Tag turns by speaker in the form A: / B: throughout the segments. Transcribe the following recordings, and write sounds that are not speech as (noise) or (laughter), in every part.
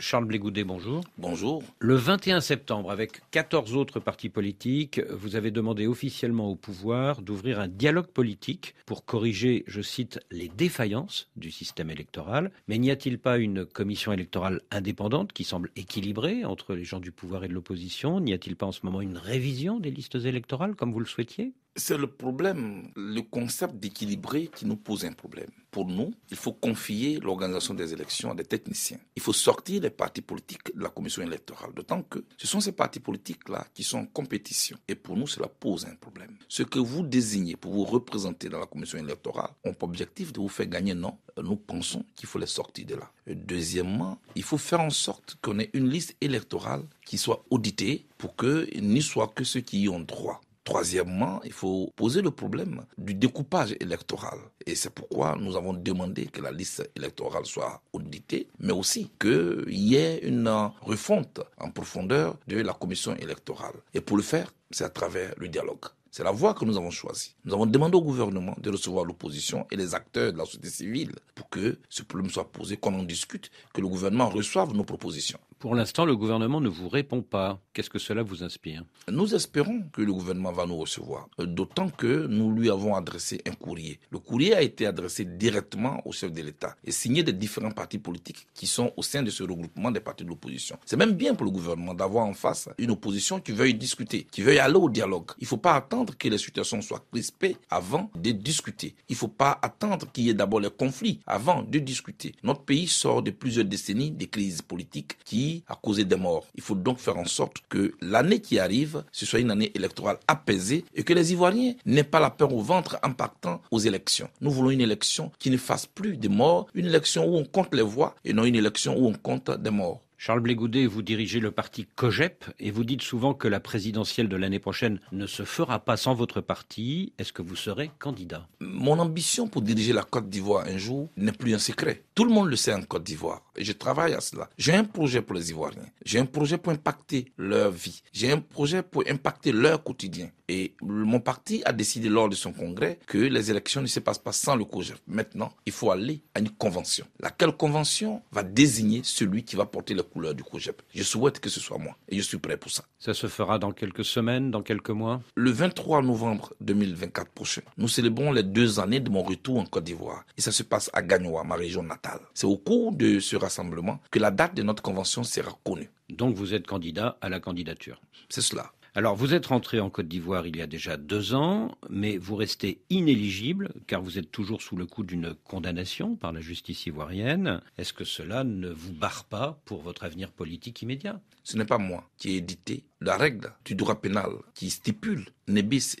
A: Charles Blégoudet, bonjour. Bonjour. Le 21 septembre, avec 14 autres partis politiques, vous avez demandé officiellement au pouvoir d'ouvrir un dialogue politique pour corriger, je cite, les défaillances du système électoral. Mais n'y a-t-il pas une commission électorale indépendante qui semble équilibrée entre les gens du pouvoir et de l'opposition N'y a-t-il pas en ce moment une révision des listes électorales comme vous le souhaitiez
B: c'est le problème, le concept d'équilibré qui nous pose un problème. Pour nous, il faut confier l'organisation des élections à des techniciens. Il faut sortir les partis politiques de la commission électorale, d'autant que ce sont ces partis politiques-là qui sont en compétition. Et pour nous, cela pose un problème. Ce que vous désignez pour vous représenter dans la commission électorale ont pour objectif de vous faire gagner, non. Nous pensons qu'il faut les sortir de là. Deuxièmement, il faut faire en sorte qu'on ait une liste électorale qui soit auditée pour qu'il n'y soit que ceux qui y ont droit. Troisièmement, il faut poser le problème du découpage électoral. Et c'est pourquoi nous avons demandé que la liste électorale soit auditée, mais aussi qu'il y ait une refonte en profondeur de la commission électorale. Et pour le faire, c'est à travers le dialogue. C'est la voie que nous avons choisie. Nous avons demandé au gouvernement de recevoir l'opposition et les acteurs de la société civile pour que ce problème soit posé, qu'on en discute, que le gouvernement reçoive nos propositions.
A: Pour l'instant, le gouvernement ne vous répond pas. Qu'est-ce que cela vous inspire Nous espérons
B: que le gouvernement va nous recevoir, euh, d'autant que nous lui avons adressé un courrier. Le courrier a été adressé directement au chef de l'État et signé des différents partis politiques qui sont au sein de ce regroupement des partis de l'opposition. C'est même bien pour le gouvernement d'avoir en face une opposition qui veuille discuter, qui veuille aller au dialogue. Il ne faut pas attendre que les situations soient crispées avant de discuter. Il ne faut pas attendre qu'il y ait d'abord les conflits avant de discuter. Notre pays sort de plusieurs décennies de crises politiques qui à causer des morts. Il faut donc faire en sorte que l'année qui arrive, ce soit une année électorale apaisée et que les Ivoiriens n'aient pas la peur au ventre en partant aux élections. Nous voulons une élection qui ne fasse plus des morts, une élection où on compte les voix et non une élection où on compte des
A: morts. Charles Blégoudet, vous dirigez le parti COGEP et vous dites souvent que la présidentielle de l'année prochaine ne se fera pas sans votre parti. Est-ce que vous serez candidat
B: Mon ambition pour diriger la Côte d'Ivoire un jour n'est plus un secret. Tout le monde le sait en Côte d'Ivoire. Et je travaille à cela. J'ai un projet pour les Ivoiriens. J'ai un projet pour impacter leur vie. J'ai un projet pour impacter leur quotidien. Et mon parti a décidé lors de son congrès que les élections ne se passent pas sans le COGEP. Maintenant, il faut aller à une convention. Laquelle convention va désigner celui qui va porter la couleur du COGEP Je souhaite que ce soit moi. Et je suis prêt pour ça.
A: Ça se fera dans quelques semaines, dans quelques mois
B: Le 23 novembre 2024 prochain, nous célébrons les deux années de mon retour en Côte d'Ivoire. Et ça se passe à Gagnoa, ma région natale. C'est au cours de ce rassemblement que la date de notre
A: convention sera connue. Donc vous êtes candidat à la candidature. C'est cela. Alors, vous êtes rentré en Côte d'Ivoire il y a déjà deux ans, mais vous restez inéligible car vous êtes toujours sous le coup d'une condamnation par la justice ivoirienne. Est-ce que cela ne vous barre pas pour votre avenir politique immédiat Ce n'est pas moi qui ai édité la règle du droit pénal qui
B: stipule nebis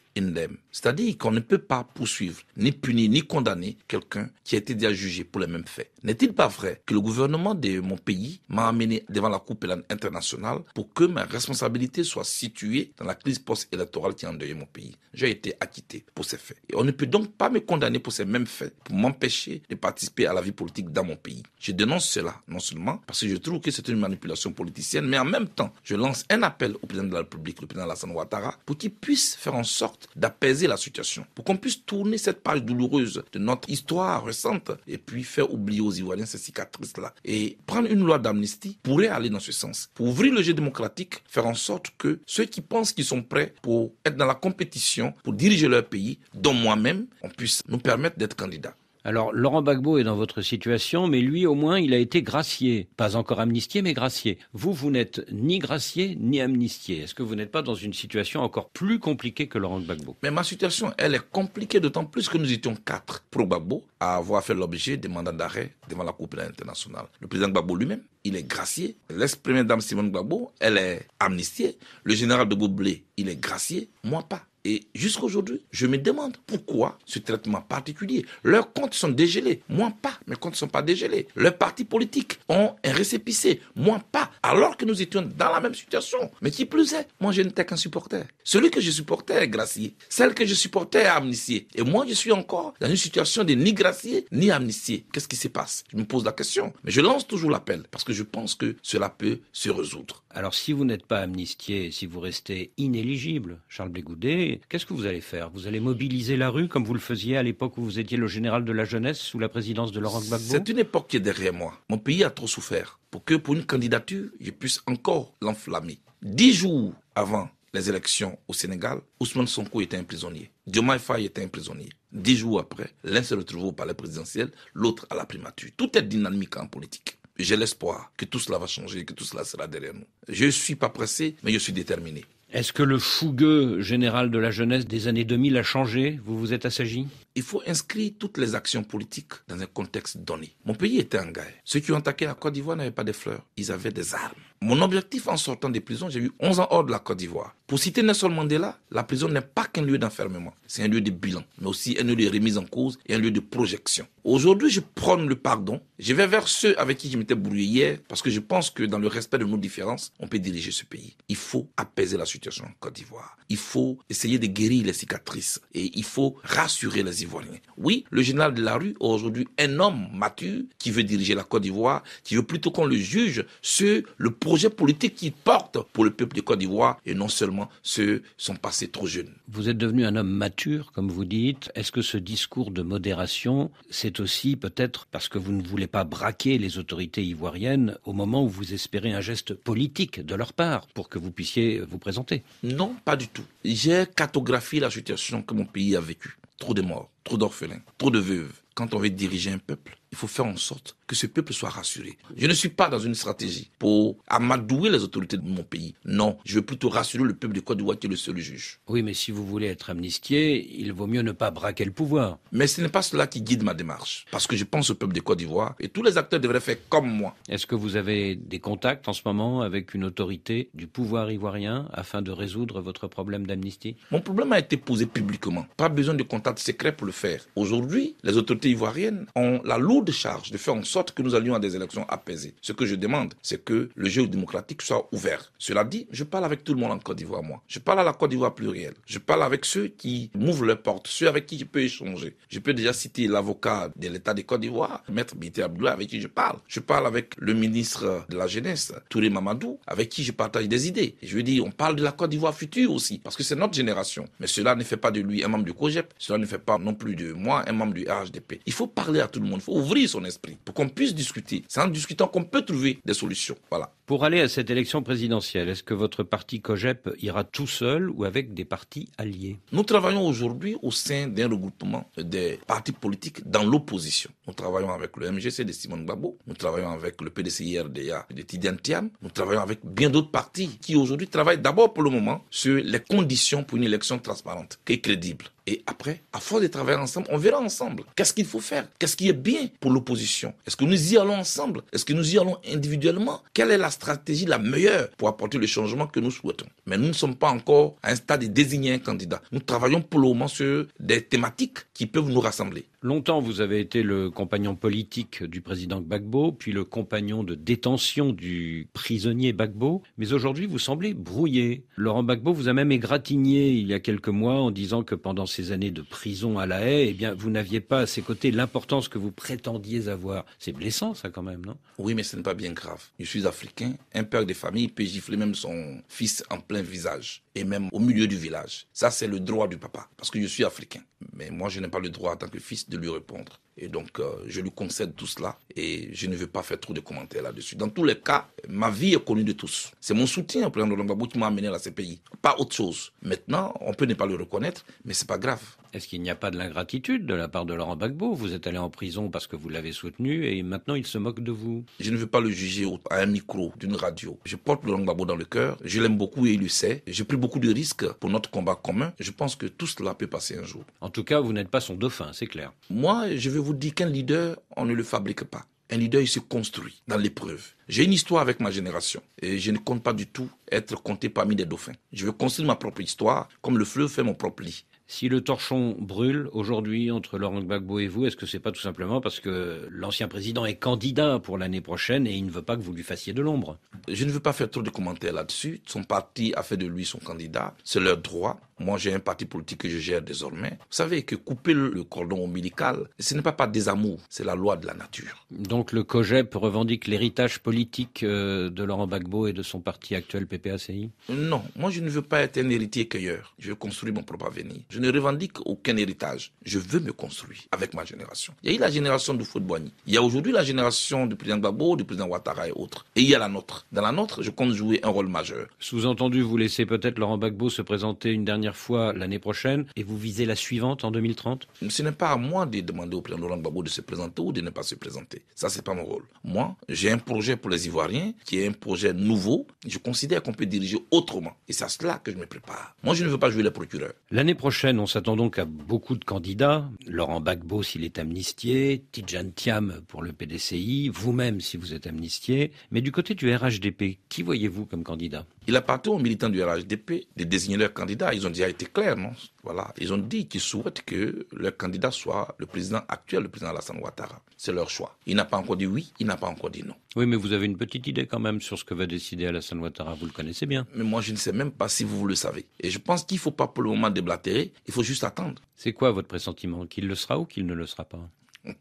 B: c'est-à-dire qu'on ne peut pas poursuivre, ni punir, ni condamner quelqu'un qui a été déjà jugé pour les mêmes faits. N'est-il pas vrai que le gouvernement de mon pays m'a amené devant la Cour pénale internationale pour que ma responsabilité soit située dans la crise post-électorale qui a endeuillé mon pays J'ai été acquitté pour ces faits. Et on ne peut donc pas me condamner pour ces mêmes faits, pour m'empêcher de participer à la vie politique dans mon pays. Je dénonce cela, non seulement parce que je trouve que c'est une manipulation politicienne, mais en même temps, je lance un appel au président de la République, le président Alassane Ouattara, pour qu'il puisse faire en sorte d'apaiser la situation, pour qu'on puisse tourner cette page douloureuse de notre histoire récente et puis faire oublier aux Ivoiriens ces cicatrices-là. Et prendre une loi d'amnistie pourrait aller dans ce sens, pour ouvrir le jeu démocratique, faire en sorte que ceux qui pensent qu'ils sont prêts pour être dans la compétition, pour diriger leur pays, dont moi-même, on puisse nous permettre d'être candidats.
A: Alors, Laurent Gbagbo est dans votre situation, mais lui, au moins, il a été gracié. Pas encore amnistié, mais gracié. Vous, vous n'êtes ni gracié, ni amnistié. Est-ce que vous n'êtes pas dans une situation encore plus compliquée que Laurent Gbagbo Mais ma situation, elle est compliquée, d'autant
B: plus que nous étions
A: quatre pro Gbagbo
B: à avoir fait l'objet des mandats d'arrêt devant la Cour pénale internationale. Le président Gbagbo lui-même, il est gracié. L'ex-première dame Simone Gbagbo, elle est amnistiée. Le général de Boublé, il est gracié. Moi, pas. Et jusqu'à aujourd'hui, je me demande pourquoi ce traitement particulier. Leurs comptes sont dégelés. Moi, pas. Mes comptes ne sont pas dégelés. Leurs partis politiques ont un récépissé. Moi, pas. Alors que nous étions dans la même situation. Mais qui plus est, moi, je n'étais qu'un supporter. Celui que je supportais est gracié. Celle que je supportais est amnistiée. Et moi, je suis encore dans une situation de ni gracié, ni amnistié. Qu'est-ce qui se passe Je me pose la question. Mais je lance toujours l'appel parce que je pense que
A: cela peut se résoudre. Alors, si vous n'êtes pas amnistié, si vous restez inéligible, Charles Blégoudet, qu'est-ce que vous allez faire Vous allez mobiliser la rue comme vous le faisiez à l'époque où vous étiez le général de la jeunesse sous la présidence de Laurent Gbagbo C'est
B: une époque qui est derrière moi. Mon pays a trop souffert pour que pour une candidature, je puisse encore l'enflammer. Dix jours avant les élections au Sénégal, Ousmane Sonko était un prisonnier. Diomaye Faye était un prisonnier. Dix jours après, l'un se retrouve au palais présidentiel, l'autre à la primature. Tout est dynamique en politique. J'ai l'espoir que tout cela va changer, que tout cela sera derrière nous. Je ne suis pas pressé, mais je suis déterminé.
A: Est-ce que le fougueux général de la jeunesse des années 2000 a changé Vous vous êtes assagi Il faut inscrire toutes les actions
B: politiques dans un contexte donné. Mon pays était un gars. Ceux qui ont attaqué la Côte d'Ivoire n'avaient pas des fleurs, ils avaient des armes. Mon objectif en sortant des prisons, j'ai eu 11 ans hors de la Côte d'Ivoire. Pour citer Nelson Mandela, la prison n'est pas qu'un lieu d'enfermement, c'est un lieu de bilan, mais aussi un lieu de remise en cause et un lieu de projection. Aujourd'hui, je prône le pardon. Je vais vers ceux avec qui je m'étais brouillé hier parce que je pense que dans le respect de nos différences, on peut diriger ce pays. Il faut apaiser la situation en Côte d'Ivoire. Il faut essayer de guérir les cicatrices et il faut rassurer les Ivoiriens. Oui, le général de la rue aujourd'hui un homme mature qui veut diriger la Côte d'Ivoire, qui veut plutôt qu'on le juge sur le projet politique qu'il porte pour le peuple de Côte d'Ivoire et non seulement ceux sont passés
A: trop jeunes. Vous êtes devenu un homme mature, comme vous dites. Est-ce que ce discours de modération, c'est aussi peut-être parce que vous ne voulez pas braquer les autorités ivoiriennes au moment où vous espérez un geste politique de leur part pour que vous puissiez vous présenter Non, pas du tout.
B: J'ai cartographié la situation que mon pays a vécue. Trop de morts, trop d'orphelins, trop de veuves. Quand on veut diriger un peuple, il faut faire en sorte que ce peuple soit rassuré. Je ne suis pas dans une stratégie pour amadouer les autorités de mon pays. Non, je veux plutôt rassurer le peuple de Côte d'Ivoire qui est le seul juge. Oui, mais si vous voulez être amnistié, il vaut mieux ne pas braquer le pouvoir. Mais ce n'est pas cela qui guide ma démarche, parce que je pense au peuple de Côte d'Ivoire et tous les acteurs devraient faire comme moi.
A: Est-ce que vous avez des contacts en ce moment avec une autorité du pouvoir ivoirien afin de résoudre votre problème d'amnistie Mon problème a été posé publiquement. Pas besoin de contacts secrets pour le faire. Aujourd'hui, les autorités
B: ivoiriennes ont la lourde charge de faire en sorte que nous allions à des élections apaisées. Ce que je demande, c'est que le jeu démocratique soit ouvert. Cela dit, je parle avec tout le monde en Côte d'Ivoire, moi. Je parle à la Côte d'Ivoire plurielle. Je parle avec ceux qui m'ouvrent leurs portes, ceux avec qui je peux échanger. Je peux déjà citer l'avocat de l'État de Côte d'Ivoire, Maître Bité Abdoulaye, avec qui je parle. Je parle avec le ministre de la Jeunesse, Touré Mamadou, avec qui je partage des idées. je veux dis, on parle de la Côte d'Ivoire future aussi, parce que c'est notre génération. Mais cela ne fait pas de lui un membre du COGEP, cela ne fait pas non plus de moi un membre du RHDP. Il faut parler à tout le monde, il faut ouvrir son esprit puisse discuter. C'est en discutant qu'on
A: peut trouver des solutions. Voilà. Pour aller à cette élection présidentielle, est-ce que votre parti COGEP ira tout seul ou avec des partis alliés Nous
B: travaillons aujourd'hui au sein d'un regroupement des partis politiques dans l'opposition. Nous travaillons avec le MGC de Simone Babo, nous travaillons avec le PDCIRDA de Tidian Thiam, nous travaillons avec bien d'autres partis qui aujourd'hui travaillent d'abord pour le moment sur les conditions pour une élection transparente et crédible. Et après, à force de travailler ensemble, on verra ensemble qu'est-ce qu'il faut faire, qu'est-ce qui est bien pour l'opposition. Est-ce que nous y allons ensemble Est-ce que nous y allons individuellement Quelle est la stratégie la meilleure pour apporter le changement que nous souhaitons Mais nous ne sommes pas encore à un stade de désigner un candidat. Nous travaillons pour le moment sur des thématiques qui peuvent nous rassembler.
A: Longtemps, vous avez été le compagnon politique du président Gbagbo, puis le compagnon de détention du prisonnier Gbagbo. Mais aujourd'hui, vous semblez brouillé. Laurent Gbagbo vous a même égratigné il y a quelques mois en disant que pendant ces années de prison à La Haye, eh bien, vous n'aviez pas à ses côtés l'importance que vous prétendiez avoir. C'est blessant, ça, quand même, non Oui, mais ce n'est pas bien grave. Je suis africain.
B: Un père de famille peut gifler même son fils en plein visage et même au milieu du village. Ça, c'est le droit du papa, parce que je suis africain. Mais moi, je n'ai pas le droit, en tant que fils, de lui répondre. Et donc, euh, je lui concède tout cela et je ne veux pas faire trop de commentaires là-dessus. Dans tous les cas, ma vie est connue de tous. C'est mon soutien au président Gbagbo qui m'a amené à ce pays, pas autre chose. Maintenant,
A: on peut ne pas le reconnaître, mais c'est pas grave. Est-ce qu'il n'y a pas de l'ingratitude de la part de Laurent Gbagbo Vous êtes allé en prison parce que vous l'avez soutenu et maintenant il se moque de vous. Je ne veux pas le juger à un micro
B: d'une radio. Je porte Laurent Gbagbo dans le cœur, je l'aime beaucoup et il le sait. J'ai pris beaucoup de risques pour notre combat commun. Je pense que tout cela peut passer un jour.
A: En tout cas, vous n'êtes pas son dauphin, c'est clair.
B: Moi, je veux vous dis qu'un leader, on ne le fabrique pas. Un leader, il se construit dans l'épreuve. J'ai une histoire avec ma génération et je ne compte pas du tout être compté parmi des dauphins. Je veux construire ma propre histoire comme
A: le fleuve fait mon propre lit. Si le torchon brûle aujourd'hui entre Laurent Gbagbo et vous, est-ce que c'est pas tout simplement parce que l'ancien président est candidat pour l'année prochaine et il ne veut pas que vous lui fassiez de l'ombre Je ne veux pas faire trop de commentaires là-dessus. Son parti a fait de lui son candidat. C'est leur droit.
B: Moi, j'ai un parti politique que je gère désormais. Vous savez que couper le cordon ombilical, ce n'est pas des amours, c'est la loi de la nature.
A: Donc le COGEP revendique l'héritage politique euh, de Laurent Gbagbo et de son parti actuel PPACI Non, moi je ne veux pas être un héritier cueilleur. Je veux
B: construire mon propre avenir. Je ne revendique aucun héritage. Je veux me construire avec ma génération. Il y a eu la génération de Foudboigny. Il y a aujourd'hui la génération du président Gbagbo, du président Ouattara et autres. Et il y a la nôtre. Dans la nôtre, je compte jouer un rôle majeur.
A: Sous-entendu, vous laissez peut-être Laurent Gbagbo se présenter une dernière fois l'année prochaine et vous visez la suivante en 2030 Ce n'est pas à moi de demander au président Laurent Gbagbo
B: de se présenter ou de ne pas se présenter. Ça, c'est pas mon rôle. Moi, j'ai un projet pour les Ivoiriens qui est un projet nouveau. Je considère qu'on peut diriger autrement. Et c'est à cela que je me prépare. Moi, je ne veux pas jouer le
A: procureur. L'année prochaine, on s'attend donc à beaucoup de candidats. Laurent Gbagbo s'il est amnistié, Tidjane Thiam pour le PDCI, vous-même si vous êtes amnistié. Mais du côté du RHDP, qui voyez-vous comme candidat
B: il appartient aux militants du RHDP de désigner leur candidat. Ils ont déjà été clairs, non Voilà. Ils ont dit qu'ils souhaitent que leur candidat soit le président actuel, le président Alassane Ouattara. C'est leur choix. Il n'a pas encore dit oui, il n'a pas encore dit non.
A: Oui, mais vous avez une petite idée quand même sur ce que va décider Alassane Ouattara. Vous le connaissez bien. Mais moi, je ne sais même pas si vous le savez. Et je pense qu'il ne faut pas
B: pour le moment déblatérer. Il faut juste attendre. C'est quoi votre pressentiment Qu'il le sera ou qu'il ne le sera pas (laughs)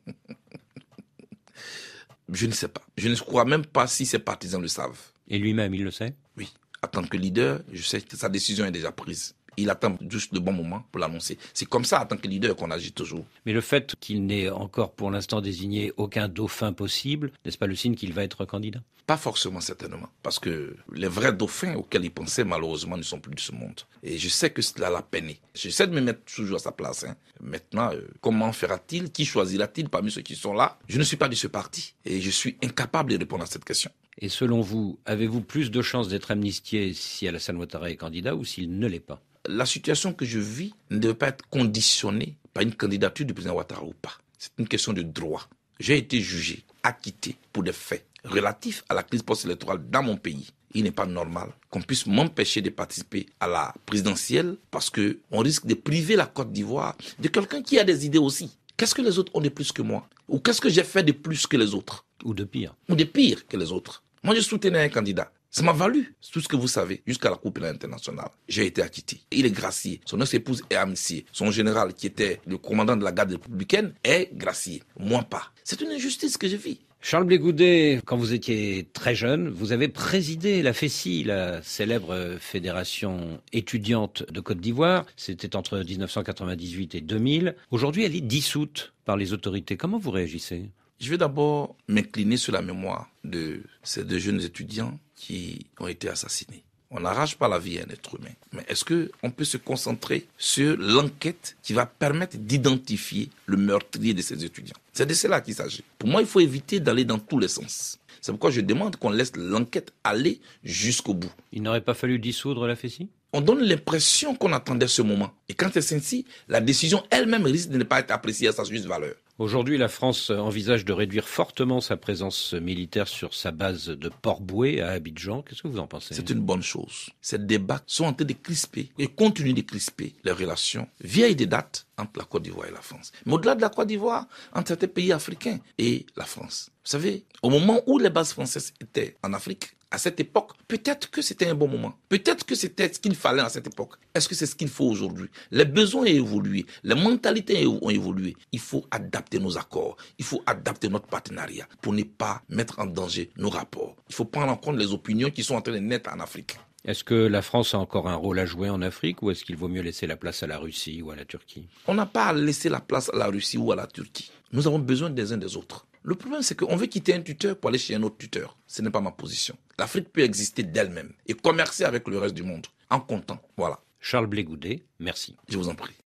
B: Je ne sais pas. Je ne crois même pas si ses partisans le savent. Et lui-même, il le sait Oui en tant que leader, je sais que sa décision est déjà prise. Il attend juste le bon moment pour l'annoncer. C'est comme ça, en tant que leader, qu'on agit toujours.
A: Mais le fait qu'il n'ait encore pour l'instant désigné aucun dauphin possible, n'est-ce pas le signe qu'il va être candidat Pas forcément, certainement.
B: Parce que les vrais dauphins auxquels il pensait, malheureusement, ne sont plus de ce monde. Et je sais que cela l'a peiné. J'essaie de me mettre toujours à sa place. Hein. Maintenant, euh, comment fera-t-il Qui choisira-t-il
A: parmi ceux qui sont là Je ne suis pas de ce parti. Et je suis incapable de répondre à cette question. Et selon vous, avez-vous plus de chances d'être amnistié si Alassane Ouattara est candidat ou s'il ne l'est pas La situation
B: que je vis ne devait pas être conditionnée par une candidature du président Ouattara ou pas. C'est une question de droit. J'ai été jugé, acquitté pour des faits relatifs à la crise post-électorale dans mon pays. Il n'est pas normal qu'on puisse m'empêcher de participer à la présidentielle parce qu'on risque de priver la Côte d'Ivoire de quelqu'un qui a des idées aussi. Qu'est-ce que les autres ont de plus que moi Ou qu'est-ce que j'ai fait de plus que les autres Ou de pire. Ou de pire que les autres. Moi, je soutenais un candidat. Ça m'a valu tout ce que vous savez jusqu'à la Coupe internationale. J'ai été acquitté. Il est gracié. Son ex-épouse est amnistiée. Son général, qui était le commandant de la garde républicaine, est gracié. Moi pas. C'est une injustice que je vis.
A: Charles Blégoudet, quand vous étiez très jeune, vous avez présidé la FESI, la célèbre fédération étudiante de Côte d'Ivoire. C'était entre 1998 et 2000. Aujourd'hui, elle est dissoute par les autorités. Comment vous réagissez je vais d'abord m'incliner sur la mémoire de ces deux jeunes étudiants
B: qui ont été assassinés. On n'arrache pas la vie à un être humain. Mais est-ce qu'on peut se concentrer sur l'enquête qui va permettre d'identifier le meurtrier de ces étudiants C'est de cela qu'il s'agit. Pour moi, il faut éviter d'aller dans tous les sens. C'est pourquoi je demande qu'on laisse l'enquête aller jusqu'au bout. Il n'aurait pas fallu dissoudre la fessie on donne l'impression qu'on attendait ce moment. Et quand c'est ainsi, la décision elle-même risque de ne pas être appréciée à sa juste valeur.
A: Aujourd'hui, la France envisage de réduire fortement sa présence militaire sur sa base de Port-Boué à Abidjan. Qu'est-ce que vous en pensez C'est une bonne chose. Ces débats sont en train de crisper et continuent de crisper
B: les relations vieilles des dates entre la Côte d'Ivoire et la France. Mais au-delà de la Côte d'Ivoire, entre certains pays africains et la France. Vous savez, au moment où les bases françaises étaient en Afrique, à cette époque, peut-être que c'était un bon moment. Peut-être que c'était ce qu'il fallait à cette époque. Est-ce que c'est ce qu'il faut aujourd'hui Les besoins ont évolué, les mentalités ont évolué. Il faut adapter nos accords, il faut adapter notre partenariat pour ne pas mettre en danger nos rapports. Il faut prendre en compte les
A: opinions qui sont en train de naître en Afrique. Est-ce que la France a encore un rôle à jouer en Afrique ou est-ce qu'il vaut mieux laisser la place à la Russie ou à la Turquie On n'a pas à laisser la place à la Russie ou à la Turquie. Nous avons
B: besoin des uns des autres. Le problème, c'est qu'on veut quitter un tuteur pour aller chez un autre tuteur. Ce n'est pas ma position. L'Afrique
A: peut exister d'elle-même et commercer avec le reste du monde en comptant. Voilà. Charles Blégoudet, merci. Je vous en prie.